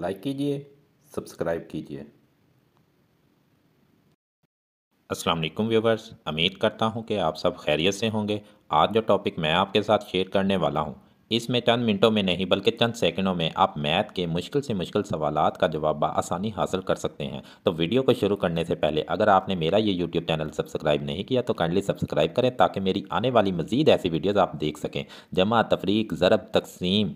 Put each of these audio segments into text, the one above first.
like कीजिए subscribe कीजिए अस्सलाम वालेकुम व्यूवर्स उम्मीद करता हूँ कि आप सब खैरियत से होंगे आज जो टॉपिक मैं आपके साथ शेयर करने वाला हूँ इसमें चंद मिनटों में नहीं बल्कि चंद सेकंडों में आप मैथ के मुश्किल से मुश्किल सवालात का जवाब आसानी हासिल कर सकते हैं तो वीडियो को शुरू करने से पहले अगर आपने मेरा ये यूट्यूब चैनल सब्सक्राइब नहीं किया तो काइंडली सब्सक्राइब करें ताकि मेरी आने वाली मजीद ऐसी वीडियोज़ आप देख सकें जमा तफरीक ज़रब तकसीम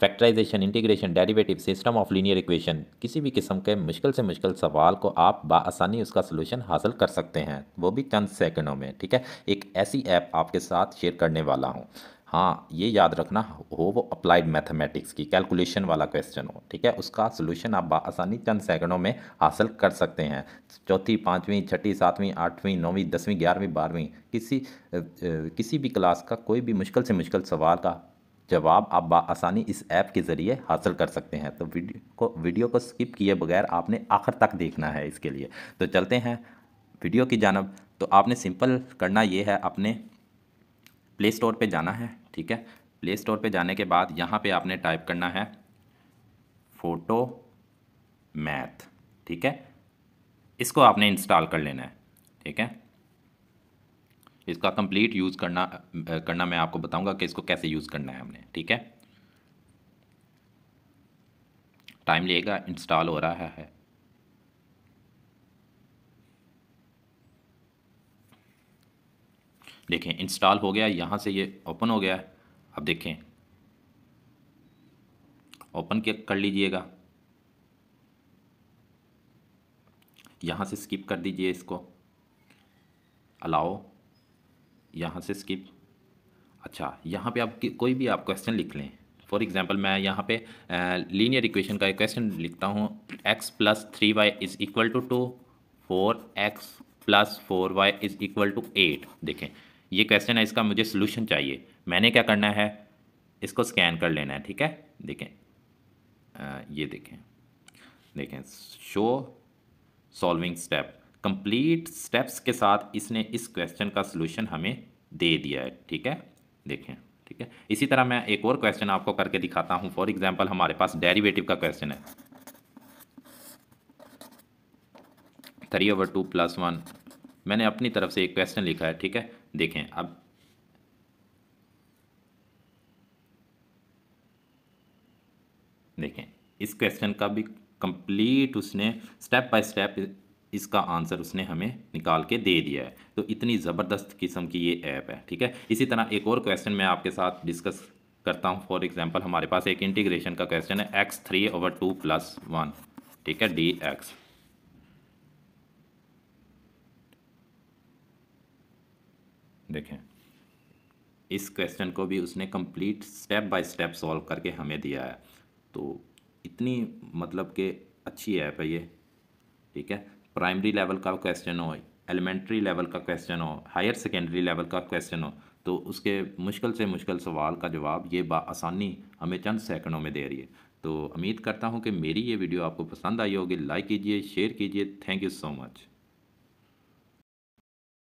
factorization integration derivative system of linear equation किसी भी किस्म के मुश्किल से मुश्किल सवाल को आप आसानी उसका सलूशन हासिल कर सकते हैं वो भी चंद सेकंडों में ठीक है एक ऐसी ऐप आपके साथ शेयर करने वाला हूँ हाँ ये याद रखना हो वो अप्लाइड मैथमेटिक्स की कैलकुलेशन वाला क्वेश्चन हो ठीक है उसका सोल्यूशन आप आसानी चंद सेकंडों में हासिल कर सकते हैं चौथी पाँचवीं छठी सातवीं आठवीं नौवीं दसवीं ग्यारहवीं बारहवीं किसी किसी भी क्लास का कोई भी मुश्किल से मुश्किल सवाल का जवाब आप आसानी इस ऐप के ज़रिए हासिल कर सकते हैं तो वीडियो को वीडियो को स्किप किए बगैर आपने आखिर तक देखना है इसके लिए तो चलते हैं वीडियो की जानब तो आपने सिंपल करना ये है अपने प्ले स्टोर पर जाना है ठीक है प्ले स्टोर पर जाने के बाद यहाँ पर आपने टाइप करना है फ़ोटो मैथ ठीक है इसको आपने इंस्टॉल कर लेना है ठीक है इसका कंप्लीट यूज़ करना करना मैं आपको बताऊंगा कि इसको कैसे यूज़ करना है हमने ठीक है टाइम लेगा इंस्टॉल हो रहा है देखें इंस्टॉल हो गया यहाँ से ये ओपन हो गया है अब देखें ओपन कर लीजिएगा यहाँ से स्किप कर दीजिए इसको अलाओ यहाँ से स्किप अच्छा यहाँ पे आप कोई भी आप क्वेश्चन लिख लें फॉर एग्ज़ाम्पल मैं यहाँ पे लीनियर इक्वेशन का एक क्वेश्चन लिखता हूँ X plus three Y is equal to two four X plus four Y is equal to eight देखें ये क्वेश्चन है इसका मुझे सोल्यूशन चाहिए मैंने क्या करना है इसको स्कैन कर लेना है ठीक है देखें आ, ये देखें देखें show solving step complete steps के साथ इसने इस क्वेश्चन का सलूशन हमें दे दिया है ठीक है देखें ठीक है इसी तरह मैं एक और क्वेश्चन आपको करके दिखाता हूँ फॉर एग्जाम्पल हमारे पास डेरिवेटिव का क्वेश्चन है three over two plus one मैंने अपनी तरफ से एक क्वेश्चन लिखा है ठीक है देखें अब देखें इस क्वेश्चन का भी कंप्लीट उसने स्टेप बाय स्टेप इसका आंसर उसने हमें निकाल के दे दिया है तो इतनी ज़बरदस्त किस्म की ये ऐप है ठीक है इसी तरह एक और क्वेश्चन मैं आपके साथ डिस्कस करता हूँ फॉर एग्जाम्पल हमारे पास एक इंटीग्रेशन का क्वेश्चन है X three over two plus one ठीक है डी एक्स देखें इस क्वेश्चन को भी उसने complete step by step solve करके हमें दिया है तो इतनी मतलब कि अच्छी ऐप है ये ठीक है प्राइमरी लेवल का क्वेश्चन हो एलिमेंट्री लेवल का क्वेश्चन हो हायर सेकेंडरी लेवल का क्वेश्चन हो तो उसके मुश्किल से मुश्किल सवाल का जवाब ये आसानी हमें चंद सेकंडों में दे रही है तो उम्मीद करता हूँ कि मेरी ये वीडियो आपको पसंद आई होगी लाइक कीजिए शेयर कीजिए थैंक यू सो मच